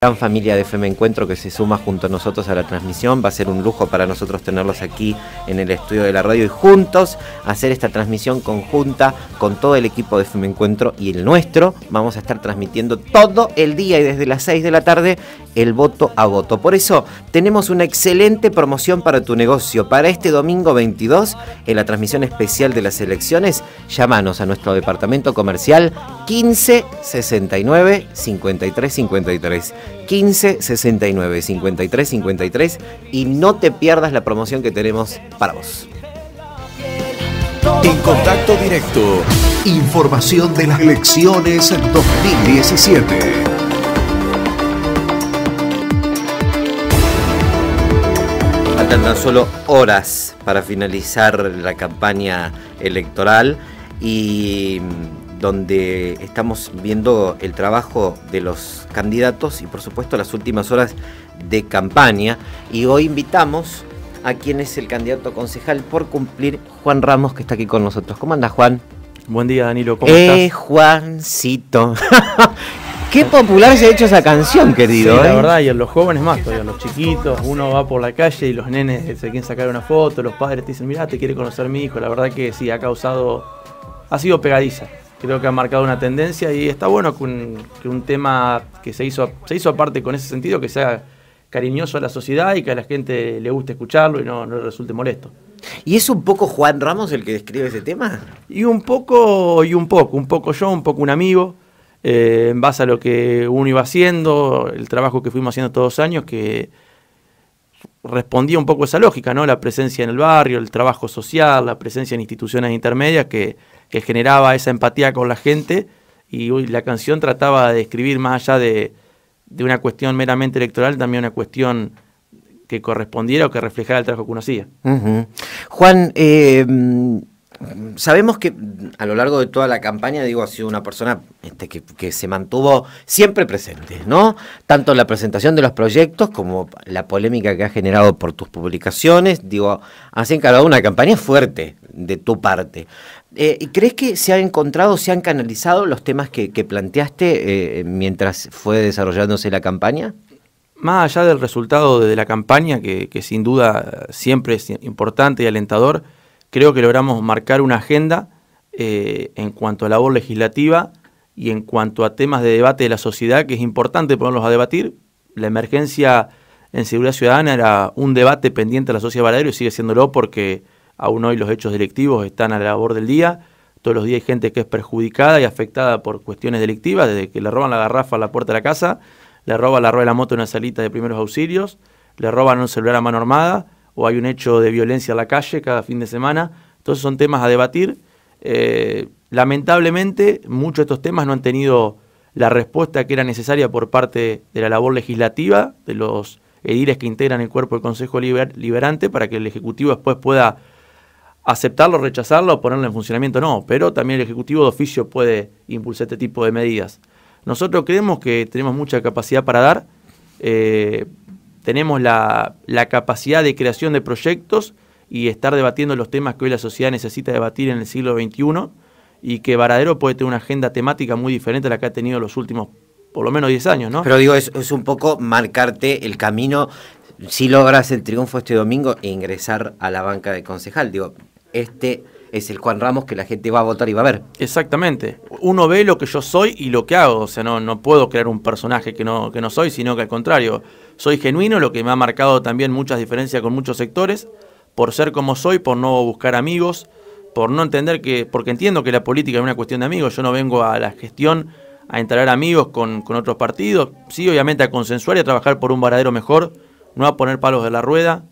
gran familia de Feme Encuentro que se suma junto a nosotros a la transmisión. Va a ser un lujo para nosotros tenerlos aquí en el estudio de la radio y juntos hacer esta transmisión conjunta con todo el equipo de Feme Encuentro y el nuestro. Vamos a estar transmitiendo todo el día y desde las 6 de la tarde el voto a voto. Por eso tenemos una excelente promoción para tu negocio. Para este domingo 22, en la transmisión especial de las elecciones, llámanos a nuestro departamento comercial 15 69 53 53. 15 69 53 53 y no te pierdas la promoción que tenemos para vos. En contacto directo, información de las elecciones 2017. faltan tan solo horas para finalizar la campaña electoral y mm, donde estamos viendo el trabajo de los candidatos y por supuesto las últimas horas de campaña. Y hoy invitamos a quien es el candidato concejal por cumplir, Juan Ramos, que está aquí con nosotros. ¿Cómo anda Juan? Buen día, Danilo. ¿Cómo eh, Juancito. Qué popular se ha hecho esa canción, querido. la ¿eh? verdad, y a los jóvenes más todavía, los chiquitos, uno va por la calle y los nenes se quieren sacar una foto, los padres te dicen, mirá, te quiere conocer mi hijo. La verdad que sí, ha causado, ha sido pegadiza. Creo que ha marcado una tendencia y está bueno que un, tema que se hizo, se hizo aparte con ese sentido, que sea cariñoso a la sociedad y que a la gente le guste escucharlo y no, no le resulte molesto. ¿Y es un poco Juan Ramos el que describe ese tema? Y un poco, y un poco, un poco yo, un poco un amigo. Eh, en base a lo que uno iba haciendo, el trabajo que fuimos haciendo todos los años, que respondía un poco a esa lógica, ¿no? La presencia en el barrio, el trabajo social, la presencia en instituciones intermedias que, generaba esa empatía con la gente y la canción trataba de escribir más allá de, una cuestión meramente electoral, también una cuestión que correspondiera o que reflejara el trabajo que uno hacía. Juan, eh, Sabemos que a lo largo de toda la campaña, digo, ha sido una persona este, que, se mantuvo siempre presente, ¿no? Tanto en la presentación de los proyectos como la polémica que ha generado por tus publicaciones, digo, has encargado una campaña fuerte de tu parte. Eh, ¿Crees que se han encontrado, se han canalizado los temas que, planteaste eh, mientras fue desarrollándose la campaña? Más allá del resultado de la campaña, que sin duda siempre es importante y alentador, creo que logramos marcar una agenda eh, en cuanto a labor legislativa y en cuanto a temas de debate de la sociedad, que es importante ponerlos a debatir. La emergencia en seguridad ciudadana era un debate pendiente a la sociedad baradero y sigue siéndolo porque aún hoy los hechos delictivos están a la labor del día. Todos los días hay gente que es perjudicada y afectada por cuestiones delictivas, desde que le roban la garrafa a la puerta de la casa, le roban la rueda de la moto en una salita de primeros auxilios, le roban un celular a mano armada, o hay un hecho de violencia en la calle cada fin de semana. Entonces son temas a debatir. Eh, lamentablemente, muchos de estos temas no han tenido la respuesta que era necesaria por parte de la labor legislativa, de los ediles que integran el cuerpo del Consejo Liberante, para que el Ejecutivo después pueda aceptarlo, rechazarlo, ponerlo en funcionamiento, no, pero también el Ejecutivo de oficio puede impulsar este tipo de medidas. Nosotros creemos que tenemos mucha capacidad para dar, eh, tenemos la, capacidad de creación de proyectos y estar debatiendo los temas que hoy la sociedad necesita debatir en el siglo XXI y que Varadero puede tener una agenda temática muy diferente a la que ha tenido los últimos por lo menos 10 años, ¿no? Pero digo, es, es, un poco marcarte el camino. Si logras el triunfo este domingo e ingresar a la banca de concejal, digo, este es el Juan Ramos que la gente va a votar y va a ver. Exactamente. Uno ve lo que yo soy y lo que hago. O sea, no, no puedo crear un personaje que no, que no soy, sino que al contrario, soy genuino, lo que me ha marcado también muchas diferencias con muchos sectores, por ser como soy, por no buscar amigos, por no entender que, porque entiendo que la política es una cuestión de amigos, yo no vengo a la gestión a entrar amigos con, con otros partidos, sí, obviamente a consensuar y a trabajar por un varadero mejor, no a poner palos de la rueda.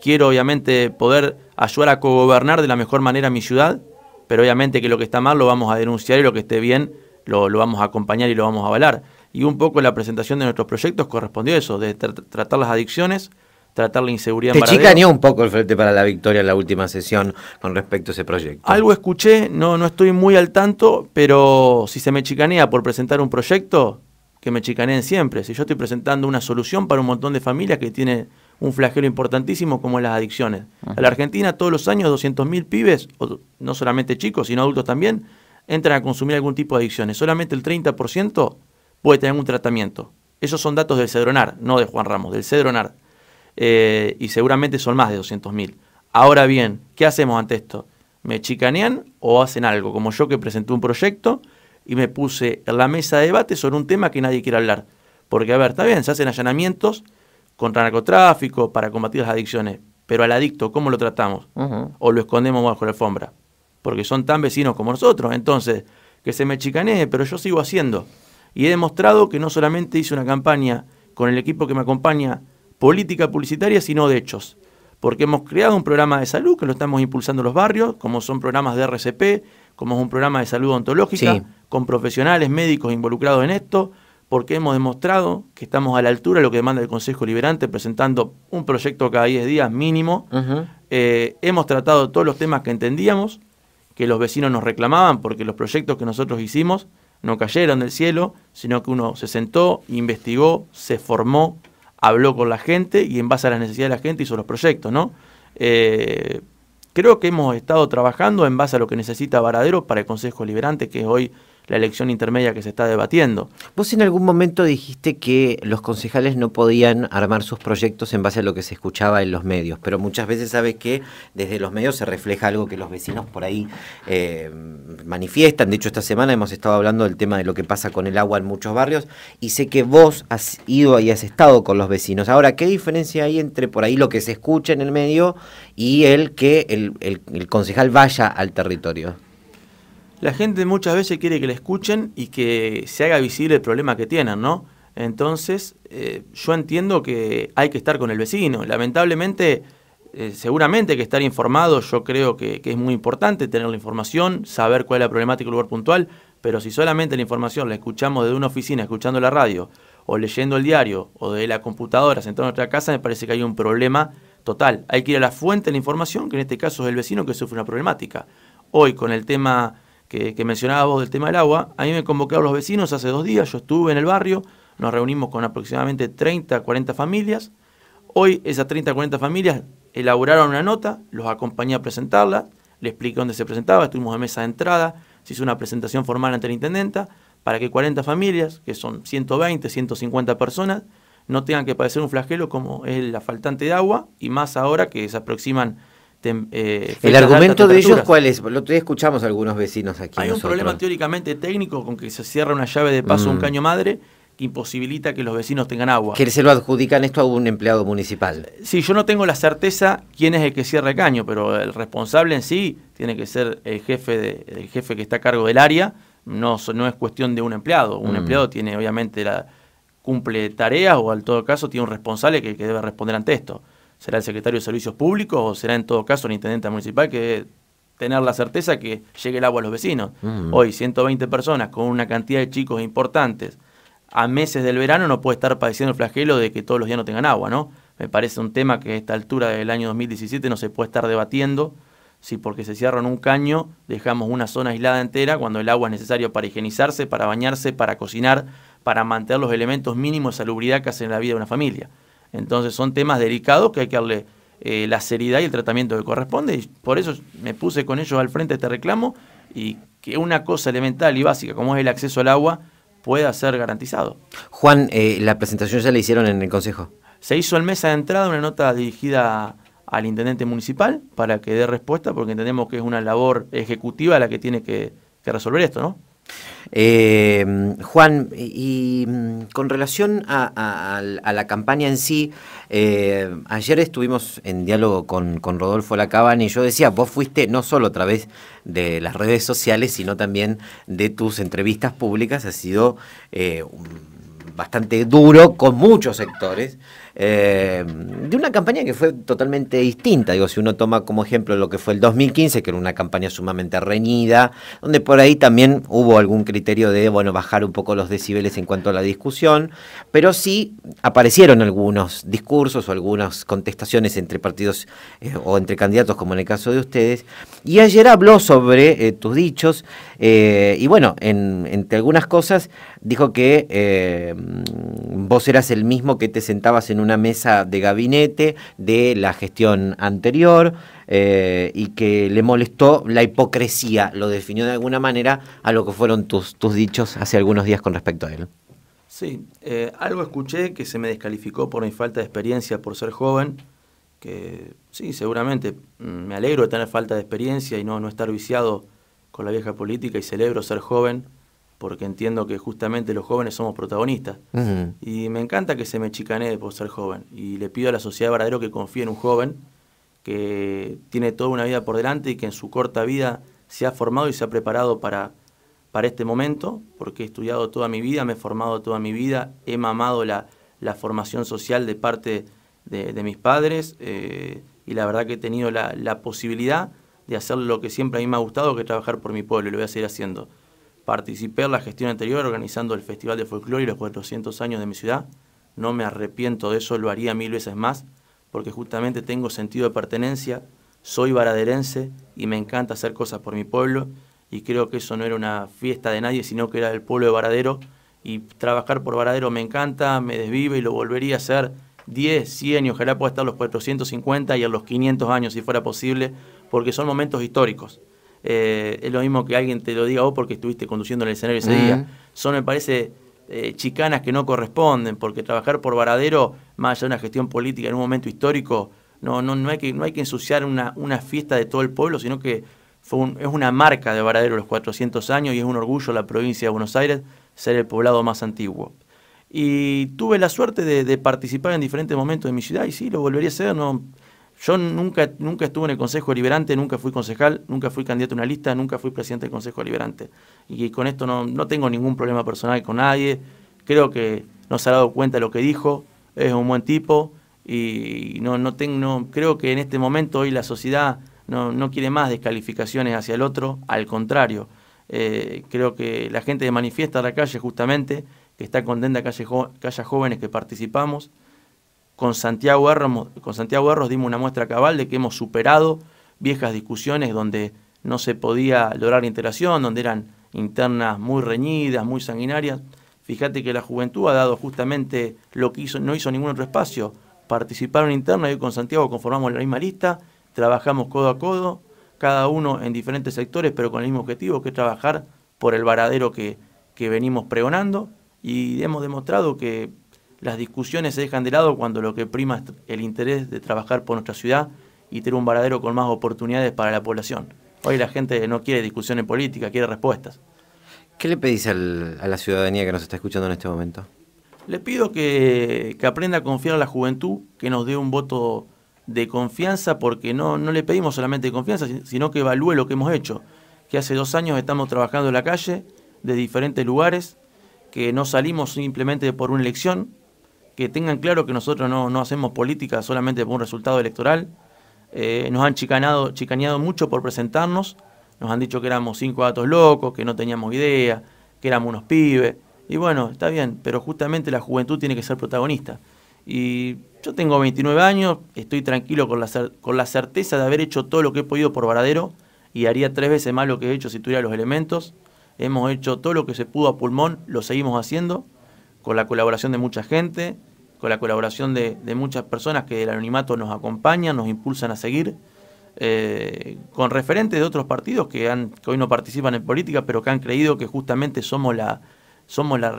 Quiero obviamente poder ayudar a gobernar de la mejor manera mi ciudad, pero obviamente que lo que está mal lo vamos a denunciar y lo que esté bien lo, vamos a acompañar y lo vamos a avalar. Y un poco la presentación de nuestros proyectos correspondió a eso, de tratar las adicciones, tratar la inseguridad. Te chicaneó un poco el Frente para la Victoria en la última sesión con respecto a ese proyecto. Algo escuché, no, no estoy muy al tanto, pero si se me chicanea por presentar un proyecto, que me chicaneen siempre. Si yo estoy presentando una solución para un montón de familias que tiene un flagelo importantísimo como las adicciones. En A la Argentina todos los años 200.000 pibes, o, no solamente chicos, sino adultos también, entran a consumir algún tipo de adicciones. Solamente el 30% puede tener un tratamiento. Esos son datos del Cedronar, no de Juan Ramos, del Cedronar. Eh, y seguramente son más de 200.000. Ahora bien, ¿qué hacemos ante esto? ¿Me chicanean o hacen algo? Como yo que presenté un proyecto y me puse en la mesa de debate sobre un tema que nadie quiere hablar. Porque, a ver, está bien, se hacen allanamientos, contra narcotráfico, para combatir las adicciones. Pero al adicto, ¿cómo lo tratamos? ¿O lo escondemos bajo la alfombra? Porque son tan vecinos como nosotros. Entonces, que se me chicanee, pero yo sigo haciendo. Y he demostrado que no solamente hice una campaña con el equipo que me acompaña política publicitaria, sino de hechos. Porque hemos creado un programa de salud que lo estamos impulsando en los barrios, como son programas de RCP, como es un programa de salud ontológica, con profesionales médicos involucrados en esto, porque hemos demostrado que estamos a la altura de lo que demanda el Consejo Liberante, presentando un proyecto cada 10 días mínimo. Eh, hemos tratado todos los temas que entendíamos, que los vecinos nos reclamaban, porque los proyectos que nosotros hicimos no cayeron del cielo, sino que uno se sentó, investigó, se formó, habló con la gente y en base a las necesidades de la gente hizo los proyectos, ¿no? Eh, creo que hemos estado trabajando en base a lo que necesita Varadero para el Consejo Liberante, que es hoy la elección intermedia que se está debatiendo. Vos en algún momento dijiste que los concejales no podían armar sus proyectos en base a lo que se escuchaba en los medios, pero muchas veces sabes que desde los medios se refleja algo que los vecinos por ahí eh, manifiestan. De hecho, esta semana hemos estado hablando del tema de lo que pasa con el agua en muchos barrios y sé que vos has ido y has estado con los vecinos. Ahora, ¿qué diferencia hay entre por ahí lo que se escucha en el medio y el que el, el concejal vaya al territorio? la gente muchas veces quiere que la escuchen y que se haga visible el problema que tienen, ¿no? Entonces, eh, yo entiendo que hay que estar con el vecino. Lamentablemente, eh, seguramente que estar informado, yo creo que, es muy importante tener la información, saber cuál es la problemática el lugar puntual, pero si solamente la información la escuchamos desde una oficina, escuchando la radio, o leyendo el diario, o de la computadora, sentado en nuestra casa, me parece que hay un problema total. Hay que ir a la fuente de la información, que en este caso es el vecino que sufre una problemática. Hoy, con el tema que, mencionaba vos del tema del agua, a mí me convocaron los vecinos hace dos días, yo estuve en el barrio, nos reunimos con aproximadamente 30, 40 familias. Hoy esas 30, 40 familias elaboraron una nota, los acompañé a presentarla, le expliqué dónde se presentaba, estuvimos en mesa de entrada, se hizo una presentación formal ante la intendenta para que 40 familias, que son 120, 150 personas, no tengan que padecer un flagelo como es la faltante de agua y más ahora que se aproximan eh, ¿El argumento de ellos cuál es? Lo escuchamos algunos vecinos aquí. Hay un problema teóricamente técnico con que se cierra una llave de paso un mm. caño madre que imposibilita que los vecinos tengan agua. ¿Que se lo adjudican esto a un empleado municipal? Sí, yo no tengo la certeza quién es el que cierra el caño, pero el responsable en sí tiene que ser el jefe, jefe que está a cargo del área. No, no es cuestión de un empleado. Un mm. empleado tiene obviamente la cumple tareas o al todo caso tiene un responsable que debe responder ante esto será el secretario de Servicios Públicos o será en todo caso el intendente municipal que tener la certeza que llegue el agua a los vecinos. Mm. Hoy 120 personas con una cantidad de chicos importantes a meses del verano no puede estar padeciendo el flagelo de que todos los días no tengan agua, ¿no? Me parece un tema que a esta altura del año 2017 no se puede estar debatiendo si porque se cierran un caño dejamos una zona aislada entera cuando el agua es necesario para higienizarse, para bañarse, para cocinar, para mantener los elementos mínimos de salubridad que hacen la vida de una familia. Entonces son temas delicados que hay que darle eh, la seriedad y el tratamiento que corresponde. Y por eso me puse con ellos al frente de este reclamo y que una cosa elemental y básica como es el acceso al agua pueda ser garantizado. Juan, eh, la presentación ya la hicieron en el Consejo. Se hizo en mesa de entrada una nota dirigida al intendente municipal para que dé respuesta porque entendemos que es una labor ejecutiva la que tiene que, que resolver esto, ¿no? Eh, Juan, y, mm, con relación a, la campaña en sí, eh, ayer estuvimos en diálogo con, Rodolfo Lacaban y yo decía, vos fuiste no solo a través de las redes sociales, sino también de tus entrevistas públicas, ha sido eh, bastante duro con muchos sectores. Eh, de una campaña que fue totalmente distinta. Digo, si uno toma como ejemplo lo que fue el 2015, que era una campaña sumamente reñida, donde por ahí también hubo algún criterio de, bueno, bajar un poco los decibeles en cuanto a la discusión, pero sí aparecieron algunos discursos o algunas contestaciones entre partidos eh, o entre candidatos, como en el caso de ustedes. Y ayer habló sobre eh, tus dichos y bueno, entre algunas cosas dijo que vos eras el mismo que te sentabas en un una mesa de gabinete de la gestión anterior eh, y que le molestó la hipocresía, lo definió de alguna manera a lo que fueron tus, tus dichos hace algunos días con respecto a él. Sí, eh, algo escuché que se me descalificó por mi falta de experiencia, por ser joven, que sí, seguramente mm, me alegro de tener falta de experiencia y no, no estar viciado con la vieja política y celebro ser joven porque entiendo que justamente los jóvenes somos protagonistas. Y me encanta que se me chicanee por ser joven. Y le pido a la sociedad de Varadero que confíe en un joven que tiene toda una vida por delante y que en su corta vida se ha formado y se ha preparado para, para este momento, porque he estudiado toda mi vida, me he formado toda mi vida, he mamado la, formación social de parte de, mis padres eh, y la verdad que he tenido la, la posibilidad de hacer lo que siempre a mí me ha gustado, que es trabajar por mi pueblo, y lo voy a seguir haciendo. Participé en la gestión anterior organizando el Festival de Folclore y los 400 años de mi ciudad. No me arrepiento de eso, lo haría mil veces más, porque justamente tengo sentido de pertenencia, soy varaderense y me encanta hacer cosas por mi pueblo y creo que eso no era una fiesta de nadie, sino que era del pueblo de Varadero y trabajar por Varadero me encanta, me desvive y lo volvería a hacer 10, 100 y ojalá pueda estar los 450 y a los 500 años si fuera posible, porque son momentos históricos. Eh, es lo mismo que alguien te lo diga vos porque estuviste conduciendo en el escenario ese día. Mm. Son, me parece, eh, chicanas que no corresponden, porque trabajar por varadero, más allá de una gestión política en un momento histórico, no, no, hay, que, no hay que ensuciar una, una fiesta de todo el pueblo, sino que fue es una marca de varadero los 400 años y es un orgullo la provincia de Buenos Aires ser el poblado más antiguo. Y tuve la suerte de, de participar en diferentes momentos de mi ciudad y sí, lo volvería a hacer. No, yo nunca, nunca estuve en el Consejo Deliberante, nunca fui concejal, nunca fui candidato a una lista, nunca fui presidente del Consejo Deliberante. Y con esto no, tengo ningún problema personal con nadie. Creo que no se ha dado cuenta de lo que dijo, es un buen tipo y no, no, tengo, creo que en este momento hoy la sociedad no, quiere más descalificaciones hacia el otro, al contrario. Eh, creo que la gente manifiesta a la calle justamente, que está contenta que haya, que haya jóvenes que participamos. Con Santiago, Arros con Santiago dimos una muestra cabal de que hemos superado viejas discusiones donde no se podía lograr integración, donde eran internas muy reñidas, muy sanguinarias. Fíjate que la juventud ha dado justamente lo que hizo, no hizo ningún otro espacio. Participaron internos y con Santiago conformamos la misma lista, trabajamos codo a codo, cada uno en diferentes sectores, pero con el mismo objetivo, que es trabajar por el varadero que venimos pregonando. Y hemos demostrado que las discusiones se dejan de lado cuando lo que prima es el interés de trabajar por nuestra ciudad y tener un varadero con más oportunidades para la población. Hoy la gente no quiere discusiones políticas, quiere respuestas. ¿Qué le pedís a la ciudadanía que nos está escuchando en este momento? Le pido que, aprenda a confiar en la juventud, que nos dé un voto de confianza, porque no, no le pedimos solamente confianza, sino que evalúe lo que hemos hecho. Que hace dos años estamos trabajando en la calle, de diferentes lugares, que no salimos simplemente por una elección, que tengan claro que nosotros no, no hacemos política solamente por un resultado electoral. Eh, nos han chicanado, chicaneado mucho por presentarnos. Nos han dicho que éramos cinco datos locos, que no teníamos idea, que éramos unos pibes. Y bueno, está bien, pero justamente la juventud tiene que ser protagonista. Y yo tengo 29 años, estoy tranquilo con la, con la certeza de haber hecho todo lo que he podido por Varadero y haría tres veces más lo que he hecho si tuviera los elementos. Hemos hecho todo lo que se pudo a pulmón, lo seguimos haciendo con la colaboración de mucha gente, con la colaboración de, muchas personas que el anonimato nos acompañan, nos impulsan a seguir, eh, con referentes de otros partidos que, han, hoy no participan en política, pero que han creído que justamente somos la, somos la,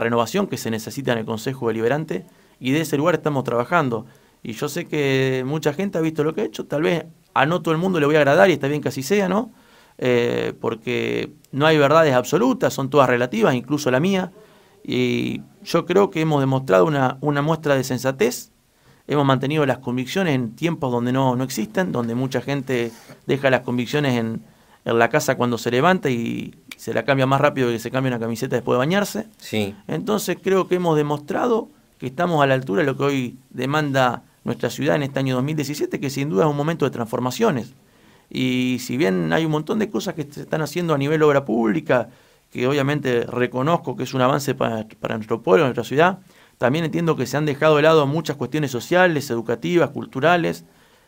renovación que se necesita en el Consejo Deliberante y de ese lugar estamos trabajando. Y yo sé que mucha gente ha visto lo que he hecho, tal vez a no todo el mundo le voy a agradar y está bien que así sea, ¿no? Eh, porque no hay verdades absolutas, son todas relativas, incluso la mía. Y yo creo que hemos demostrado una, muestra de sensatez, hemos mantenido las convicciones en tiempos donde no, existen, donde mucha gente deja las convicciones en, la casa cuando se levanta y se la cambia más rápido que se cambia una camiseta después de bañarse. Sí. Entonces creo que hemos demostrado que estamos a la altura de lo que hoy demanda nuestra ciudad en este año 2017, que sin duda es un momento de transformaciones. Y si bien hay un montón de cosas que se están haciendo a nivel obra pública, que obviamente reconozco que es un avance para, nuestro pueblo, nuestra ciudad, también entiendo que se han dejado de lado muchas cuestiones sociales, educativas, culturales,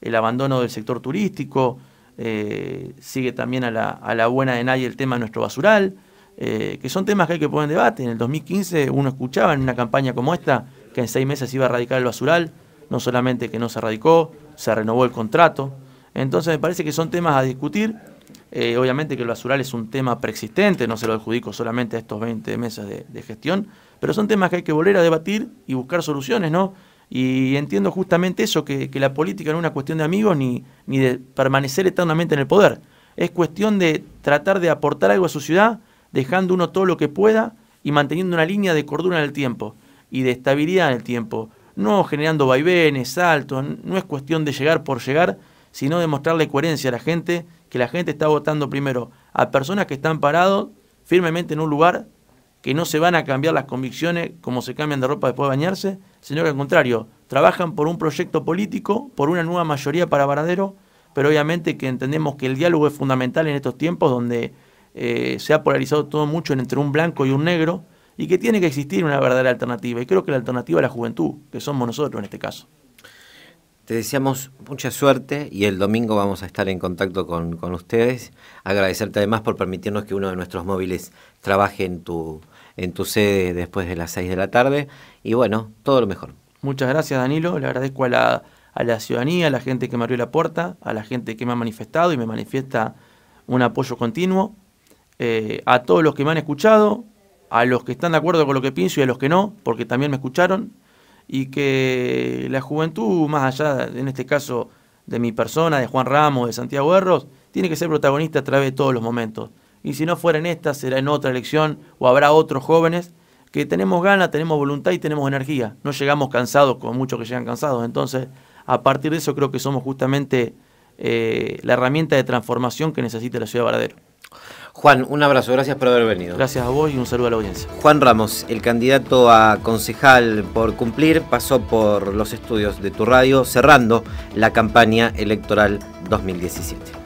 el abandono del sector turístico, eh, sigue también a la, buena de nadie el tema de nuestro basural, eh, que son temas que hay que poner en debate. En el 2015 uno escuchaba en una campaña como esta que en seis meses iba a erradicar el basural, no solamente que no se erradicó, se renovó el contrato. Entonces me parece que son temas a discutir eh, obviamente que el basural es un tema preexistente, no se lo adjudico solamente a estos 20 meses de, gestión, pero son temas que hay que volver a debatir y buscar soluciones, ¿no? Y entiendo justamente eso, que, la política no es una cuestión de amigos ni, ni de permanecer eternamente en el poder. Es cuestión de tratar de aportar algo a su ciudad, dejando uno todo lo que pueda y manteniendo una línea de cordura en el tiempo y de estabilidad en el tiempo. No generando vaivenes, saltos, no es cuestión de llegar por llegar, sino de mostrarle coherencia a la gente que la gente está votando primero a personas que están parados firmemente en un lugar, que no se van a cambiar las convicciones como se cambian de ropa después de bañarse, sino que al contrario, trabajan por un proyecto político, por una nueva mayoría para Varadero, pero obviamente que entendemos que el diálogo es fundamental en estos tiempos donde eh, se ha polarizado todo mucho entre un blanco y un negro y que tiene que existir una verdadera alternativa. Y creo que la alternativa es la juventud, que somos nosotros en este caso. Te deseamos mucha suerte y el domingo vamos a estar en contacto con, ustedes. Agradecerte además por permitirnos que uno de nuestros móviles trabaje en tu, en tu sede después de las 6 de la tarde. Y bueno, todo lo mejor. Muchas gracias Danilo, le agradezco a la, ciudadanía, a la gente que me abrió la puerta, a la gente que me ha manifestado y me manifiesta un apoyo continuo, eh, a todos los que me han escuchado, a los que están de acuerdo con lo que pienso y a los que no, porque también me escucharon, y que la juventud, más allá, en este caso, de mi persona, de Juan Ramos, de Santiago Herros, tiene que ser protagonista a través de todos los momentos. Y si no fuera en esta, será en otra elección o habrá otros jóvenes que tenemos ganas, tenemos voluntad y tenemos energía. No llegamos cansados, como muchos que llegan cansados. Entonces, a partir de eso creo que somos justamente eh, la herramienta de transformación que necesita la ciudad de Varadero. Juan, un abrazo, gracias por haber venido. Gracias a vos y un saludo a la audiencia. Juan Ramos, el candidato a concejal por cumplir, pasó por los estudios de tu radio cerrando la campaña electoral 2017.